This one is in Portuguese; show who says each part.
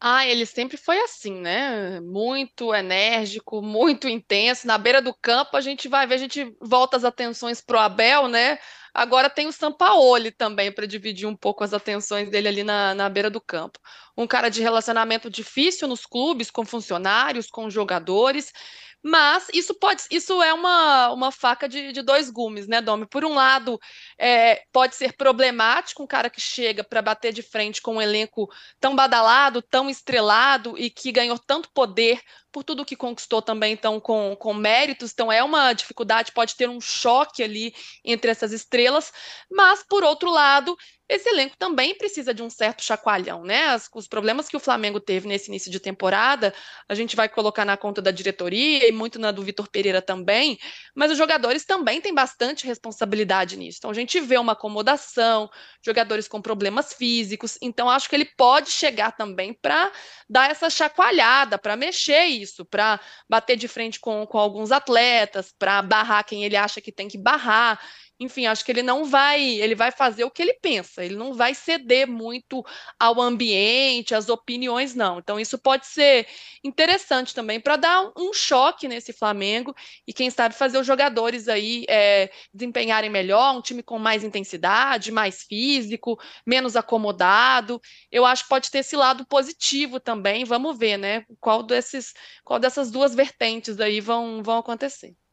Speaker 1: Ah, ele sempre foi assim, né? Muito enérgico, muito intenso. Na beira do campo, a gente vai ver, a gente volta as atenções pro Abel, né? Agora tem o Sampaoli também para dividir um pouco as atenções dele ali na, na beira do campo. Um cara de relacionamento difícil nos clubes, com funcionários, com jogadores. Mas isso pode, isso é uma, uma faca de, de dois gumes, né, Domi? Por um lado, é, pode ser problemático um cara que chega para bater de frente com um elenco tão badalado, tão estrelado e que ganhou tanto poder por tudo que conquistou também, então, com, com méritos. Então, é uma dificuldade, pode ter um choque ali entre essas estrelas. Mas, por outro lado, esse elenco também precisa de um certo chacoalhão, né? As, os problemas que o Flamengo teve nesse início de temporada, a gente vai colocar na conta da diretoria e muito na do Vitor Pereira também, mas os jogadores também têm bastante responsabilidade nisso. Então a gente vê uma acomodação, jogadores com problemas físicos, então acho que ele pode chegar também para dar essa chacoalhada, para mexer isso isso para bater de frente com, com alguns atletas, para barrar quem ele acha que tem que barrar enfim, acho que ele não vai, ele vai fazer o que ele pensa, ele não vai ceder muito ao ambiente, às opiniões, não. Então, isso pode ser interessante também para dar um choque nesse Flamengo e, quem sabe, fazer os jogadores aí é, desempenharem melhor, um time com mais intensidade, mais físico, menos acomodado. Eu acho que pode ter esse lado positivo também. Vamos ver, né? Qual, desses, qual dessas duas vertentes aí vão, vão acontecer.